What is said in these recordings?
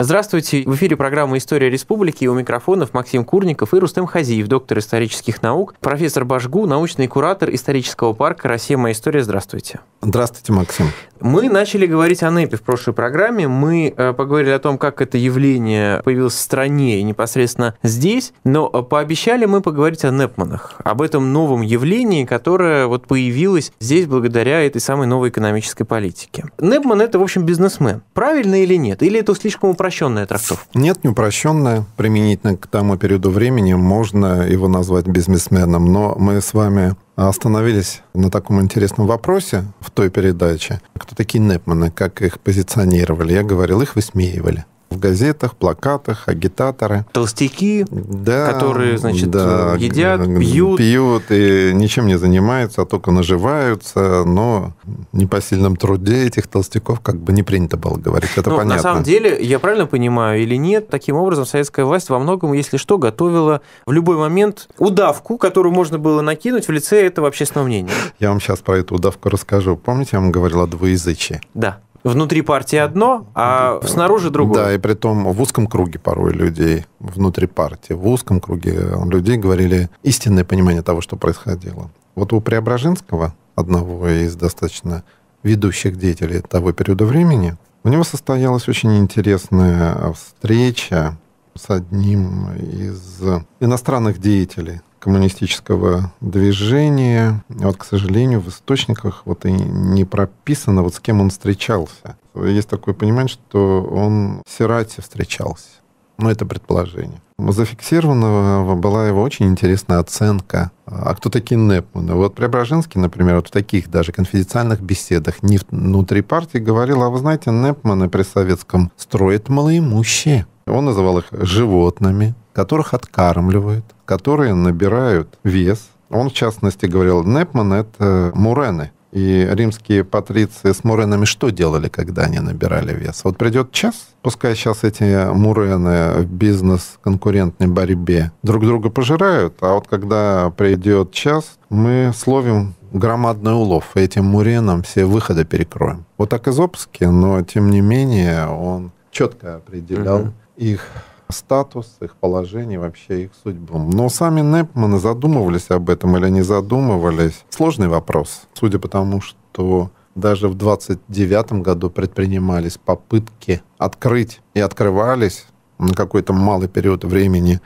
Здравствуйте, в эфире программа «История республики» у микрофонов Максим Курников и Рустем Хазиев, доктор исторических наук, профессор Башгу, научный куратор исторического парка «Россия. Моя история». Здравствуйте. Здравствуйте, Максим. Мы начали говорить о НЭПе в прошлой программе. Мы э, поговорили о том, как это явление появилось в стране и непосредственно здесь, но э, пообещали мы поговорить о НЭПманах, об этом новом явлении, которое вот появилось здесь благодаря этой самой новой экономической политике. НЭПман – это, в общем, бизнесмен. Правильно или нет? Или это слишком упрощенно? упрощенная трактовка? Нет, не упрощенная. Применительно к тому периоду времени можно его назвать бизнесменом. Но мы с вами остановились на таком интересном вопросе в той передаче. Кто такие Непманы, как их позиционировали? Я говорил, их высмеивали в газетах, плакатах, агитаторы. Толстяки, да, которые, значит, да, едят, пьют. Пьют и ничем не занимаются, а только наживаются, но не по труде этих толстяков как бы не принято было говорить. Это ну, понятно. На самом деле, я правильно понимаю или нет, таким образом советская власть во многом, если что, готовила в любой момент удавку, которую можно было накинуть в лице этого общественного мнения. Я вам сейчас про эту удавку расскажу. Помните, я вам говорил о двуязычии? Да. Внутри партии одно, а снаружи другое. Да, и при том в узком круге порой людей, внутри партии, в узком круге людей говорили истинное понимание того, что происходило. Вот у Преображенского, одного из достаточно ведущих деятелей того периода времени, у него состоялась очень интересная встреча с одним из иностранных деятелей коммунистического движения. Вот, к сожалению, в источниках вот и не прописано, вот с кем он встречался. Есть такое понимание, что он в Сирате встречался. Но ну, это предположение. Зафиксирована была его очень интересная оценка. А кто такие Непманы? Вот Преображенский, например, вот в таких даже конфиденциальных беседах, не внутри партии, говорил, а вы знаете, Непманы при советском строят малоимущие. Он называл их животными, которых откармливают которые набирают вес. Он, в частности, говорил, Непман – это э, мурены. И римские патриции с муренами что делали, когда они набирали вес? Вот придет час, пускай сейчас эти мурены в бизнес-конкурентной борьбе друг друга пожирают, а вот когда придет час, мы словим громадный улов, этим муренам все выходы перекроем. Вот так из Обски, но тем не менее он четко определял угу. их статус, их положение, вообще их судьбу. Но сами Непманы задумывались об этом или не задумывались? Сложный вопрос. Судя по тому, что даже в 29 году предпринимались попытки открыть и открывались на какой-то малый период времени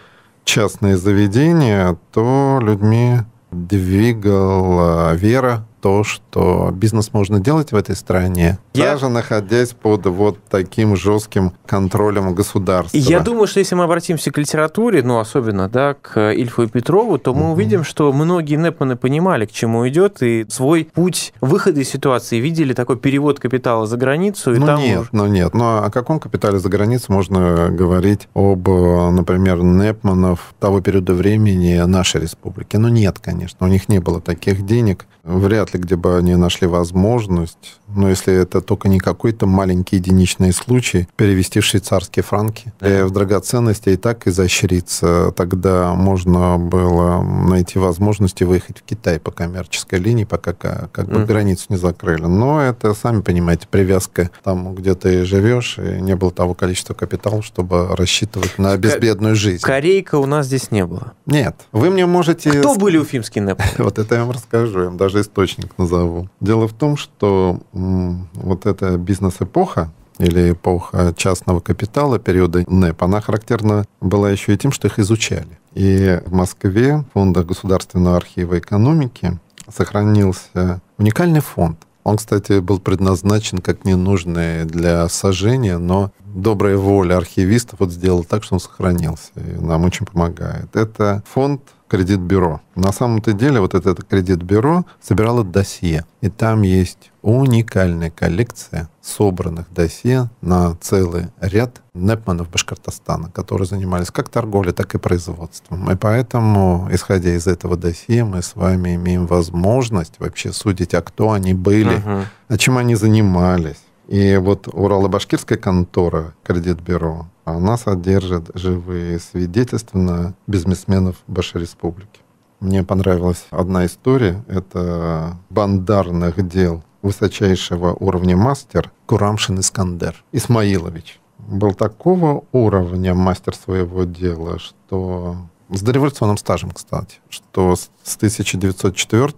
частные заведения, то людьми двигала вера, то, что бизнес можно делать в этой стране, я... даже находясь под вот таким жестким контролем государства. Я думаю, что если мы обратимся к литературе, ну, особенно, да, к Ильфу и Петрову, то мы mm увидим, что многие Непманы понимали, к чему идет, и свой путь выхода из ситуации видели, такой перевод капитала за границу. И ну, там нет, уже... ну, нет. Ну, а о каком капитале за границу можно говорить об, например, Непманов того периода времени нашей республики? Ну, нет, конечно, у них не было таких денег. Вряд вряд ли где бы они нашли возможность, но если это только не какой-то маленький единичный случай, перевести в швейцарские франки. Да. Э, в драгоценности и так изощрится. Тогда можно было найти возможности выехать в Китай по коммерческой линии, пока как бы mm. границу не закрыли. Но это, сами понимаете, привязка там, где ты живешь, и не было того количества капитала, чтобы рассчитывать на безбедную жизнь. Корейка у нас здесь не было. Нет. Вы мне можете... Кто были уфимские НЭП? Вот это я вам расскажу, я вам даже источник источник назову. Дело в том, что вот эта бизнес-эпоха, или эпоха частного капитала, периода НЭП, она характерна была еще и тем, что их изучали. И в Москве, в фондах Государственного архива экономики, сохранился уникальный фонд. Он, кстати, был предназначен как ненужный для сожжения, но добрая воля архивистов вот сделала так, что он сохранился и нам очень помогает. Это фонд кредит-бюро. На самом-то деле вот это, это кредит-бюро собирало досье. И там есть уникальная коллекция собранных досье на целый ряд непманов Башкортостана, которые занимались как торговлей, так и производством. И поэтому, исходя из этого досье, мы с вами имеем возможность вообще судить, а кто они были, uh-huh. а чем они занимались и вот Урало-Башкирская контора кредит-бюро, она содержит живые свидетельства на бизнесменов Баши Республики. Мне понравилась одна история. Это бандарных дел высочайшего уровня мастер Курамшин Искандер Исмаилович. Был такого уровня мастер своего дела, что с дореволюционным стажем, кстати, что с 1904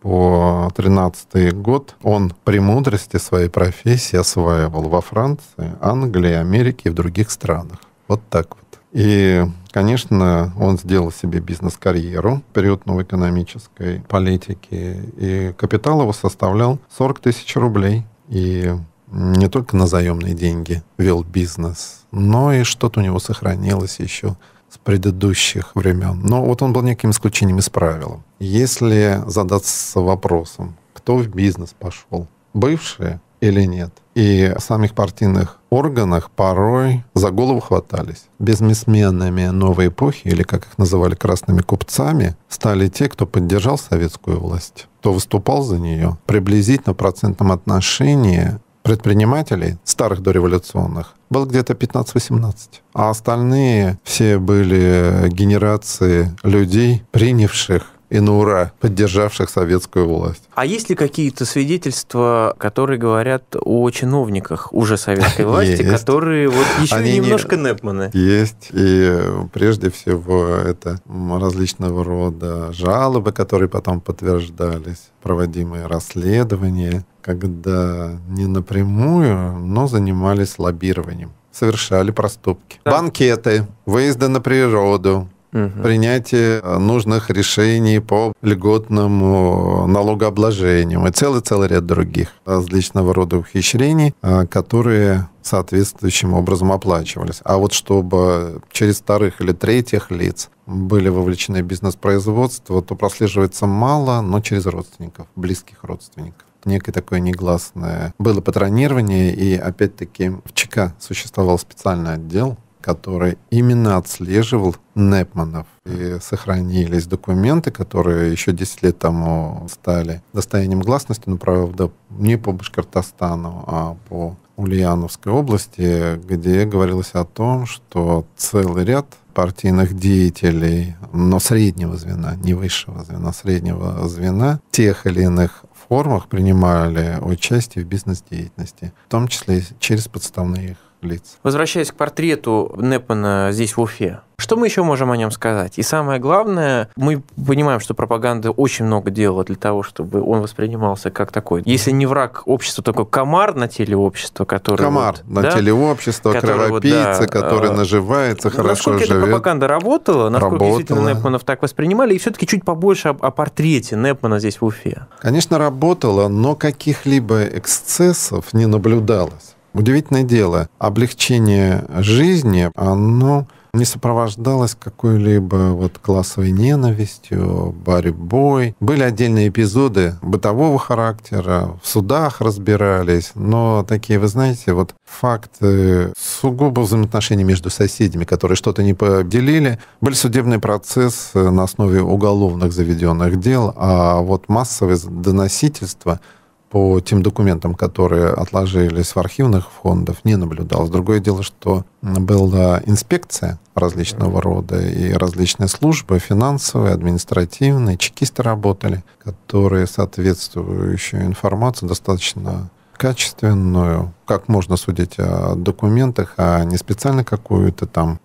по 13 год он при мудрости своей профессии осваивал во Франции, Англии, Америке и в других странах. Вот так вот. И, конечно, он сделал себе бизнес-карьеру в период новой экономической политики. И капитал его составлял 40 тысяч рублей. И не только на заемные деньги вел бизнес, но и что-то у него сохранилось еще предыдущих времен. Но вот он был неким исключением из правил. Если задаться вопросом, кто в бизнес пошел, бывшие или нет, и в самих партийных органах порой за голову хватались. Бизнесменами новой эпохи, или как их называли красными купцами, стали те, кто поддержал советскую власть, кто выступал за нее. Приблизительно в процентном отношении предпринимателей, старых дореволюционных, был где-то 15-18. А остальные все были генерации людей, принявших и на ура поддержавших советскую власть. А есть ли какие-то свидетельства, которые говорят о чиновниках уже советской власти, которые вот еще немножко не... Непманы? Есть. И прежде всего это различного рода жалобы, которые потом подтверждались, проводимые расследования когда не напрямую, но занимались лоббированием, совершали проступки. Да. Банкеты, выезды на природу, угу. принятие э, нужных решений по льготному э, налогообложению и целый-целый ряд других различного рода ухищрений, э, которые соответствующим образом оплачивались. А вот чтобы через вторых или третьих лиц были вовлечены в бизнес-производство, то прослеживается мало, но через родственников, близких родственников некое такое негласное было патронирование, и опять-таки в ЧК существовал специальный отдел, который именно отслеживал Непманов. И сохранились документы, которые еще 10 лет тому стали достоянием гласности, но, правда, не по Башкортостану, а по Ульяновской области, где говорилось о том, что целый ряд партийных деятелей, но среднего звена, не высшего звена, среднего звена, тех или иных формах принимали участие в бизнес-деятельности, в том числе через подставные лиц. Возвращаясь к портрету Непмана здесь, в Уфе, что мы еще можем о нем сказать? И самое главное, мы понимаем, что пропаганда очень много делала для того, чтобы он воспринимался как такой, если не враг общества, такой комар на теле общества, который... Комар вот, на да, теле общества, который, кровопийца, да, который э, наживается, ну, хорошо насколько живет. Насколько эта пропаганда работала, насколько работала. действительно Непманов так воспринимали, и все-таки чуть побольше о, о портрете Непмана здесь в Уфе. Конечно, работала, но каких-либо эксцессов не наблюдалось. Удивительное дело, облегчение жизни, оно не сопровождалось какой-либо вот классовой ненавистью, борьбой. Были отдельные эпизоды бытового характера, в судах разбирались, но такие, вы знаете, вот факты сугубо взаимоотношений между соседями, которые что-то не поделили. Были судебные процессы на основе уголовных заведенных дел, а вот массовое доносительство — по тем документам, которые отложились в архивных фондах, не наблюдалось. Другое дело, что была инспекция различного рода и различные службы, финансовые, административные, чекисты работали, которые соответствующую информацию достаточно качественную, как можно судить о документах, а не специально какую-то там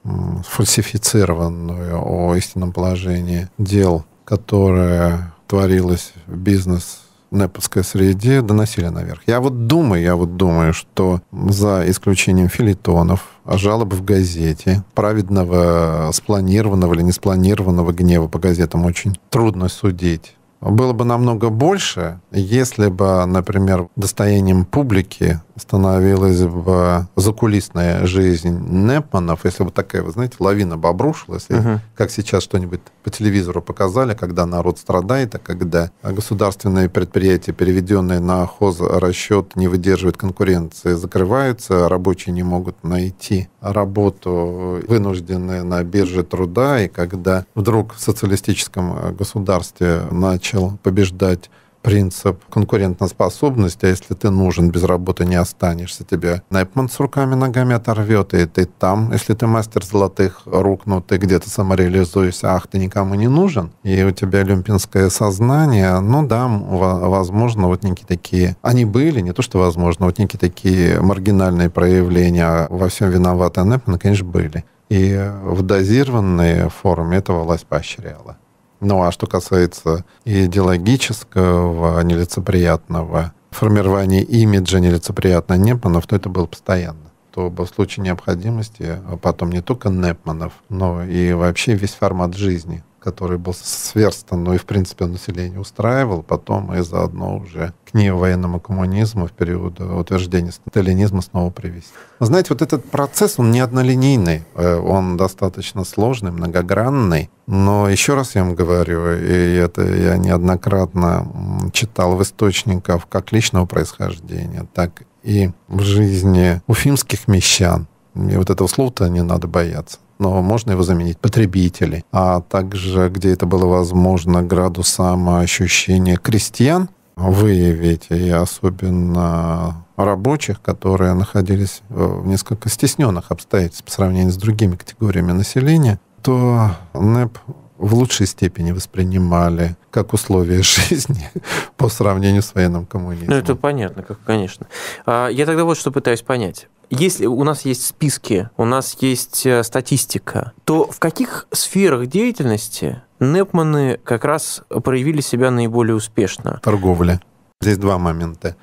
фальсифицированную о истинном положении дел, которое творилось в бизнес неповской среде доносили наверх. Я вот думаю, я вот думаю, что за исключением филитонов, а жалобы в газете, праведного э, спланированного или неспланированного гнева по газетам очень трудно судить было бы намного больше, если бы, например, достоянием публики становилась бы закулисная жизнь Непманов, если бы такая, вы знаете, лавина бы обрушилась, Uh-huh. как сейчас что-нибудь по телевизору показали, когда народ страдает, а когда государственные предприятия, переведенные на хозрасчет, не выдерживают конкуренции, закрываются, рабочие не могут найти работу, вынуждены на бирже труда, и когда вдруг в социалистическом государстве начали начал побеждать принцип конкурентоспособности, а если ты нужен, без работы не останешься, тебе Непман с руками-ногами оторвет, и ты там, если ты мастер золотых рук, но ну, ты где-то самореализуешься, ах, ты никому не нужен, и у тебя олимпийское сознание, ну да, возможно, вот некие такие, они были, не то что возможно, вот некие такие маргинальные проявления а во всем виноваты а Непман, конечно, были. И в дозированной форме эта власть поощряла. Ну а что касается идеологического, нелицеприятного формирования имиджа нелицеприятно Непманов, то это было постоянно то в случае необходимости а потом не только Непманов, но и вообще весь формат жизни который был сверстан, ну и, в принципе, население устраивал. Потом и заодно уже к военному коммунизму в период э, утверждения сталинизма снова привести. Знаете, вот этот процесс, он не однолинейный, э, он достаточно сложный, многогранный. Но еще раз я вам говорю, и это я неоднократно читал в источниках как личного происхождения, так и в жизни уфимских мещан. И вот этого слова-то не надо бояться но можно его заменить потребители, а также, где это было возможно, градус самоощущения крестьян выявить, и особенно рабочих, которые находились э, в несколько стесненных обстоятельствах по сравнению с другими категориями населения, то НЭП в лучшей степени воспринимали как условия жизни по сравнению с военным коммунизмом. Ну, это понятно, как, конечно. А я тогда вот что пытаюсь понять если у нас есть списки, у нас есть э, статистика, то в каких сферах деятельности Непманы как раз проявили себя наиболее успешно? Торговля. Здесь два момента.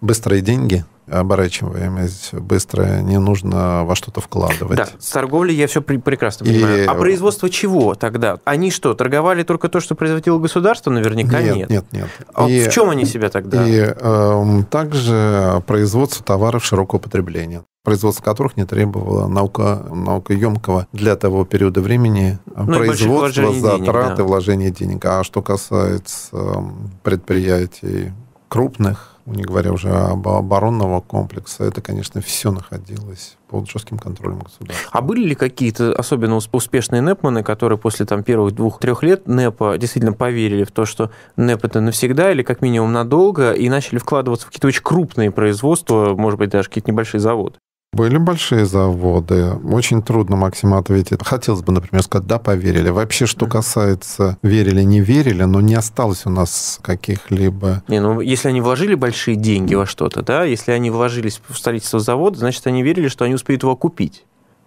Быстрые деньги – оборачиваемость быстрая, не нужно во что-то вкладывать. Да, с торговли я все прекрасно понимаю. И... А производство чего тогда? Они что, торговали только то, что производило государство? Наверняка нет. Нет, нет, нет. А и... в чем они себя тогда? И э, также производство товаров широкого потребления производство которых не требовало наука, наукоемкого для того периода времени ну, производства, затраты, да. вложения денег. А что касается эм, предприятий крупных, ну, не говоря уже об оборонного комплекса, это, конечно, все находилось под жестким контролем государства. А были ли какие-то особенно успешные НЭПманы, которые после там, первых двух-трех лет НЭПа действительно поверили в то, что НЭП это навсегда или как минимум надолго, и начали вкладываться в какие-то очень крупные производства, может быть, даже какие-то небольшие заводы? Были большие заводы. Очень трудно, Максим, ответить. Хотелось бы, например, сказать, да, поверили. Вообще, что касается верили, не верили, но не осталось у нас каких-либо... Не, ну, если они вложили большие деньги во что-то, да, если они вложились в строительство завода, значит, они верили, что они успеют его купить.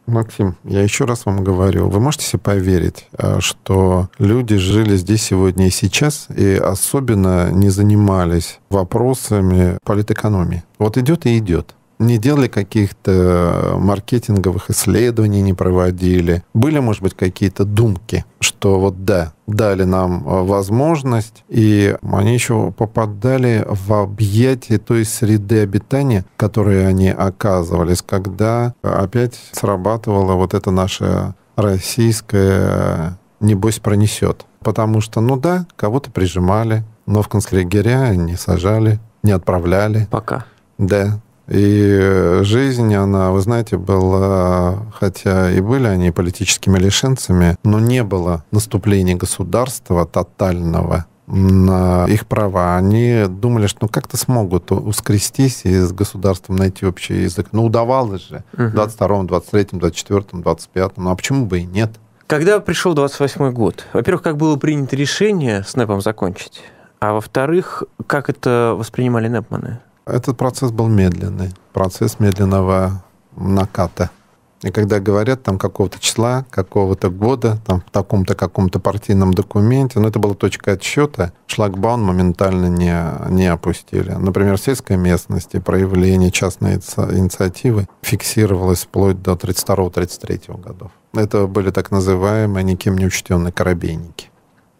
Максим, я еще раз вам говорю, вы можете себе поверить, э, что люди жили здесь сегодня и сейчас, и особенно не занимались вопросами политэкономии. Вот идет и идет не делали каких-то маркетинговых исследований, не проводили. Были, может быть, какие-то думки, что вот да, дали нам э, возможность, и они еще попадали в объятие той среды обитания, которые они оказывались, когда опять срабатывала вот эта наша российская «небось пронесет». Потому что, ну да, кого-то прижимали, но в концлагеря не сажали, не отправляли. Пока. Да, и э, жизнь, она, вы знаете, была, хотя и были они политическими лишенцами, но не было наступления государства тотального на их права. Они думали, что ну, как-то смогут ускрестись и с государством найти общий язык. Ну, удавалось же. Угу. В 22 23 24 25 Ну, а почему бы и нет? Когда пришел 28 год? Во-первых, как было принято решение с НЭПом закончить? А во-вторых, как это воспринимали НЭПманы? Этот процесс был медленный, процесс медленного наката. И когда говорят там какого-то числа, какого-то года, там в таком-то каком-то партийном документе, ну это была точка отсчета, шлагбаум моментально не, не опустили. Например, в сельской местности проявление частной инициативы фиксировалось вплоть до 32-33 годов. Это были так называемые никем не учтенные корабейники.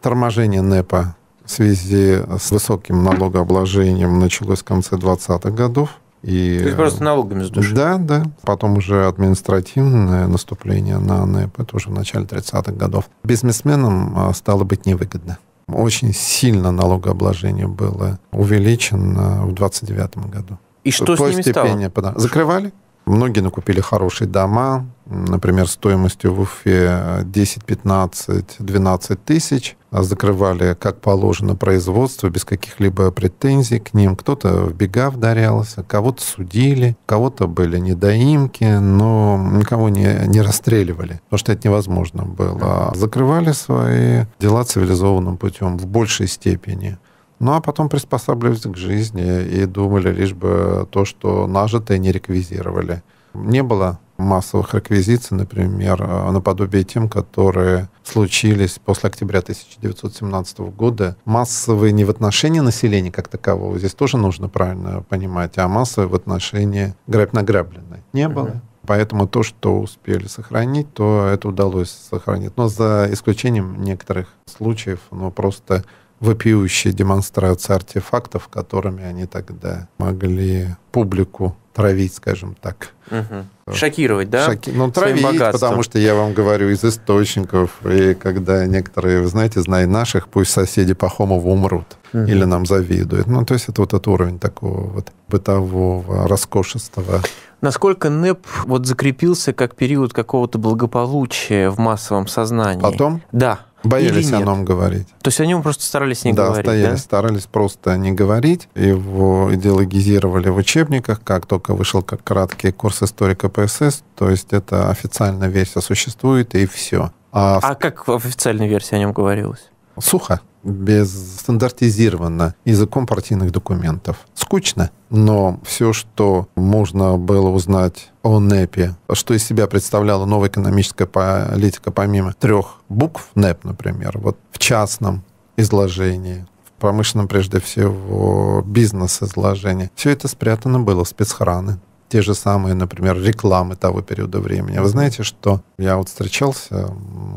Торможение НЭПа в связи с высоким налогообложением началось в конце 20-х годов. И, То есть просто налогами сдушили? Да, да. Потом уже административное наступление на НЭП, это уже в начале 30-х годов. Бизнесменам а, стало быть невыгодно. Очень сильно налогообложение было увеличено в 29 году. И что с ними стало? Закрывали. Многие накупили хорошие дома, например, стоимостью в Уфе 10, 15, 12 тысяч. А закрывали, как положено, производство без каких-либо претензий к ним. Кто-то в бега вдарялся, кого-то судили, кого-то были недоимки, но никого не, не расстреливали, потому что это невозможно было. Закрывали свои дела цивилизованным путем в большей степени. Ну, а потом приспосабливались к жизни и думали лишь бы то, что нажитое не реквизировали. Не было массовых реквизиций, например, э, наподобие тем, которые случились после октября 1917 года. Массовые не в отношении населения как такового, здесь тоже нужно правильно понимать, а массовые в отношении грабь награбленной. Не было. Поэтому то, что успели сохранить, то это удалось сохранить. Но за исключением некоторых случаев, но ну, просто вопиющая демонстрация артефактов, которыми они тогда могли публику травить, скажем так. Угу. Шокировать, да? Шоки... Ну, травить, потому что я вам говорю из источников, и когда некоторые, вы знаете, знай наших, пусть соседи Пахомова умрут угу. или нам завидуют. Ну, то есть это вот этот уровень такого вот бытового роскошества. Насколько НЭП вот закрепился как период какого-то благополучия в массовом сознании? Потом? Да. Боялись или нет? о нем говорить. То есть о нем просто старались не да, говорить, стоялись, да? старались просто не говорить. Его идеологизировали в учебниках, как только вышел как краткий курс истории КПСС, то есть это официальная версия существует, и все. А, а как в официальной версии о нем говорилось? сухо, без стандартизированно языком партийных документов. Скучно, но все, что можно было узнать о НЭПе, что из себя представляла новая экономическая политика помимо трех букв НЭП, например, вот в частном изложении, в промышленном, прежде всего, бизнес-изложении, все это спрятано было в спецхраны те же самые, например, рекламы того периода времени. Вы знаете, что я вот встречался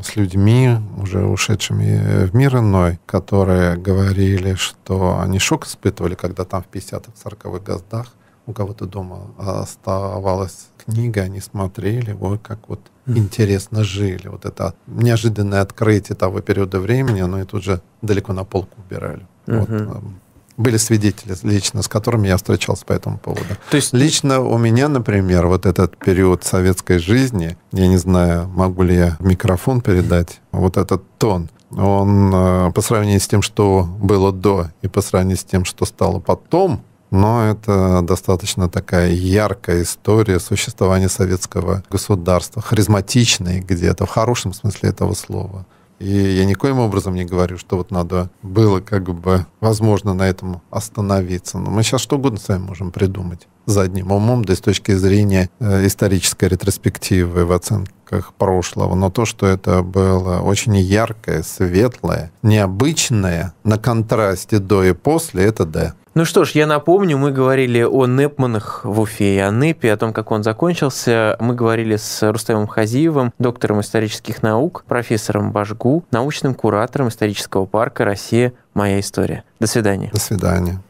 с людьми, уже ушедшими э, в мир иной, которые говорили, что они шок испытывали, когда там в 50-х, 40-х годах у кого-то дома оставалась книга, они смотрели, вот как вот интересно жили. Вот это неожиданное открытие того периода времени, но и тут же далеко на полку убирали. Uh-huh. Вот, были свидетели лично, с которыми я встречался по этому поводу. То есть лично у меня, например, вот этот период советской жизни, я не знаю, могу ли я микрофон передать, вот этот тон, он э, по сравнению с тем, что было до, и по сравнению с тем, что стало потом, но это достаточно такая яркая история существования советского государства, харизматичной где-то, в хорошем смысле этого слова. И я никоим образом не говорю, что вот надо было как бы, возможно, на этом остановиться. Но мы сейчас что угодно с вами можем придумать задним умом, да и с точки зрения э, исторической ретроспективы в оценках прошлого. Но то, что это было очень яркое, светлое, необычное, на контрасте до и после, это да. Ну что ж, я напомню, мы говорили о Непманах в Уфе и о Непе, о том, как он закончился. Мы говорили с Рустемом Хазиевым, доктором исторических наук, профессором Бажгу, научным куратором исторического парка «Россия. Моя история». До свидания. До свидания.